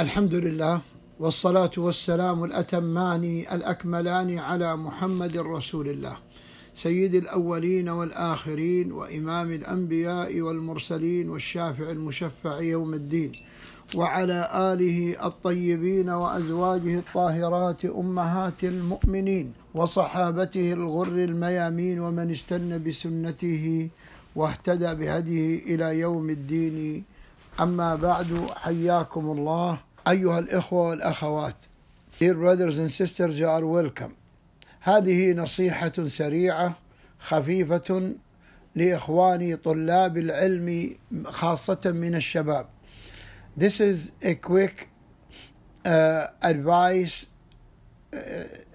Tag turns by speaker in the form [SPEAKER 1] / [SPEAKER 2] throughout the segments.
[SPEAKER 1] الحمد لله والصلاة والسلام الأتمان الأكملان على محمد رسول الله سيد الأولين والآخرين وإمام الأنبياء والمرسلين والشافع المشفع يوم الدين وعلى آله الطيبين وأزواجه الطاهرات أمهات المؤمنين وصحابته الغر الميامين ومن استنى بسنته واهتدى بهديه إلى يوم الدين أما بعد حياكم الله أيها الإخوة والأخوات Dear brothers and sisters you are welcome هذه نصيحة سريعة خفيفة لإخواني طلاب العلم خاصة من الشباب This is a quick uh, advice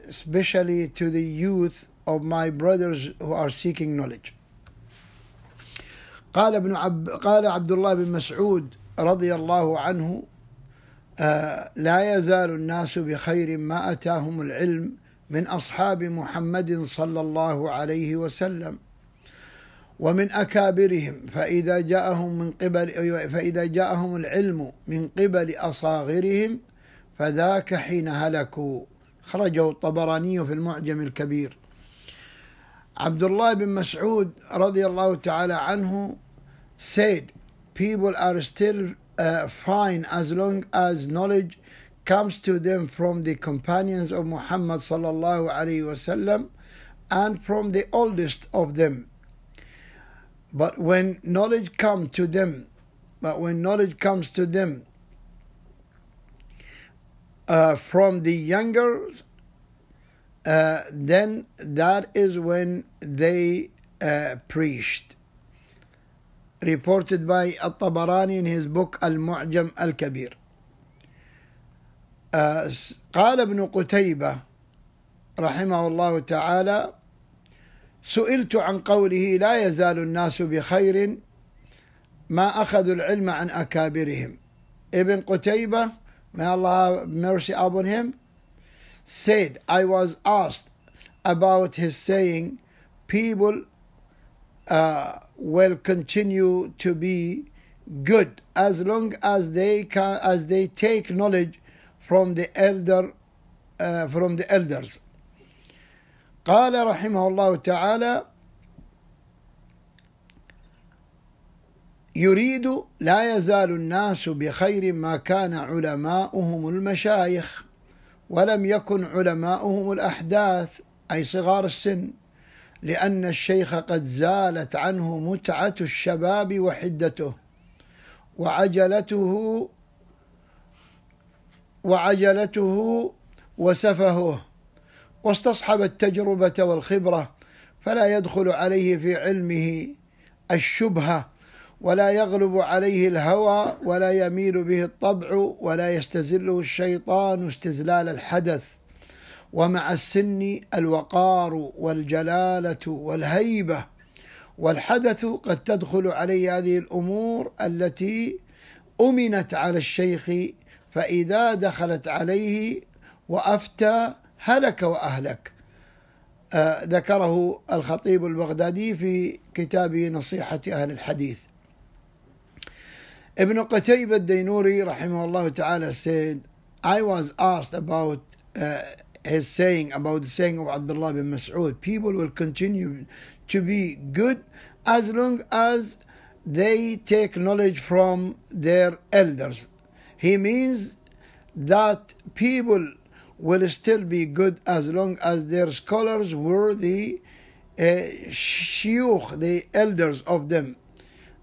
[SPEAKER 1] especially to the youth of my brothers who are seeking knowledge قال ابن عب... قال عبد الله بن مسعود رضي الله عنه آه، لا يزال الناس بخير ما اتاهم العلم من اصحاب محمد صلى الله عليه وسلم ومن اكابرهم فاذا جاءهم من قبل فاذا جاءهم العلم من قبل اصاغرهم فذاك حين هلكوا خرجه الطبراني في المعجم الكبير عبد الله بن مسعود رضي الله تعالى عنه said people are still uh, fine as long as knowledge comes to them from the companions of Muhammad sallallahu alaihi wasallam and from the oldest of them. But when knowledge comes to them, but when knowledge comes to them uh, from the younger, uh, then that is when they uh, preached. reported by الطبراني in his book المعجم الكبير uh, قال ابن قتيبة رحمه الله تعالى سئلت عن قوله لا يزال الناس بخير ما أخذوا العلم عن أكابرهم ابن قتيبة may Allah have mercy upon him said I was asked about his saying people uh, will continue to be good as long as they can as they take knowledge from the elder uh, from the elders قال رحمه الله تعالى يريد لا يزال الناس بخير ما كان علماؤهم المشايخ ولم يكن علماؤهم الأحداث أي صغار السن لأن الشيخ قد زالت عنه متعة الشباب وحدته وعجلته وعجلته وسفهه واستصحب التجربة والخبرة فلا يدخل عليه في علمه الشبهة ولا يغلب عليه الهوى ولا يميل به الطبع ولا يستزله الشيطان استزلال الحدث ومع السن الوقار والجلاله والهيبه والحدث قد تدخل علي هذه الامور التي امنت على الشيخ فاذا دخلت عليه وافتى هلك واهلك آه، ذكره الخطيب البغدادي في كتابه نصيحه اهل الحديث ابن قتيبة الدينوري رحمه الله تعالى said I was asked about uh, his saying about the saying of Abdullah bin Mas'ud. People will continue to be good as long as they take knowledge from their elders. He means that people will still be good as long as their scholars were the uh, eh, shiuch, the elders of them,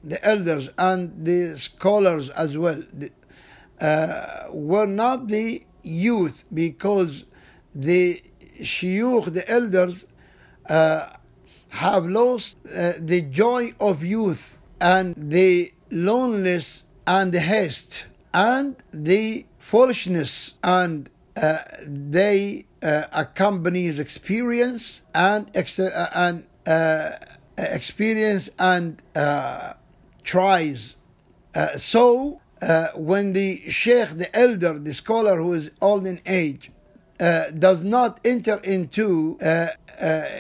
[SPEAKER 1] the elders and the scholars as well, the, uh, were not the youth because the shiuch, the elders, uh, have lost uh, the joy of youth and the loneliness and the haste and the foolishness and uh, they uh, accompany his experience and ex- uh, and uh, experience and tries so when the sheikh the elder the scholar who is old in age uh, does not enter into uh, uh,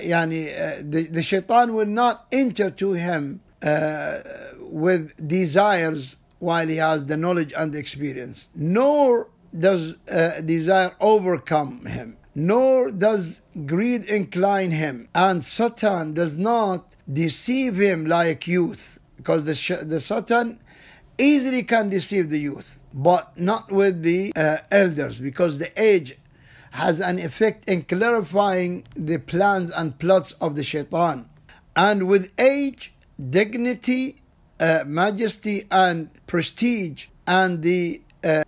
[SPEAKER 1] yani, uh, the, the shaitan will not enter to him uh, with desires while he has the knowledge and experience nor does uh, desire overcome him nor does greed incline him and satan does not deceive him like youth because the, the satan easily can deceive the youth but not with the uh, elders because the age has an effect in clarifying the plans and plots of the shaitan. And with age, dignity, uh, majesty, and prestige, and the uh,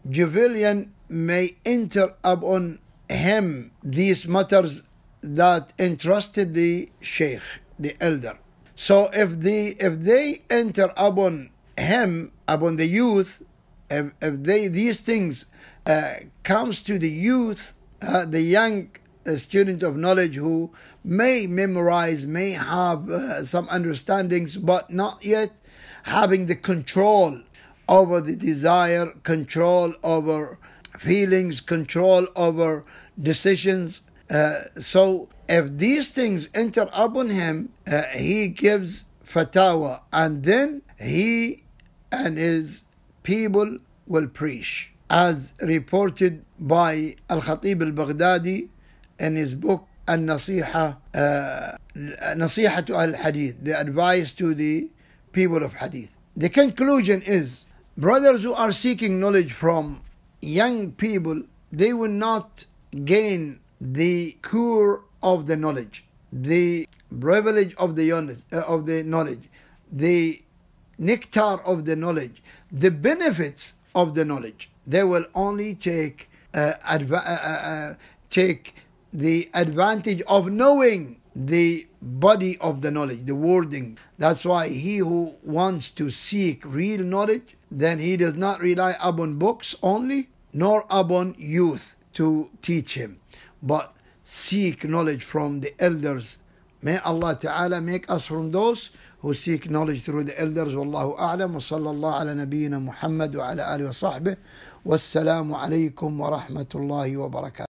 [SPEAKER 1] may enter upon him these matters that entrusted the sheikh, the elder. So if the if they enter upon him, upon the youth, if, if they these things uh, comes to the youth uh, the young uh, student of knowledge who may memorize, may have uh, some understandings, but not yet having the control over the desire, control over feelings, control over decisions. Uh, so, if these things enter upon him, uh, he gives fatwa, and then he and his people will preach as reported by Al Khatib al Baghdadi in his book Al Nasiha, uh, Nasiha to Al Hadith, the advice to the people of Hadith. The conclusion is brothers who are seeking knowledge from young people, they will not gain the core of the knowledge, the privilege of the, knowledge, uh, of the knowledge, the nectar of the knowledge, the benefits of the knowledge. They will only take uh, adva- uh, uh, uh, take the advantage of knowing the body of the knowledge, the wording. That's why he who wants to seek real knowledge, then he does not rely upon books only, nor upon youth to teach him, but seek knowledge from the elders May Allah Ta'ala make us from those who seek knowledge through the elders. Wallahu a'lam. Wa sallallahu ala nabiyyina Muhammad wa ala alihi wa sahbihi. Wassalamu alaykum wa rahmatullahi wa barakatuh.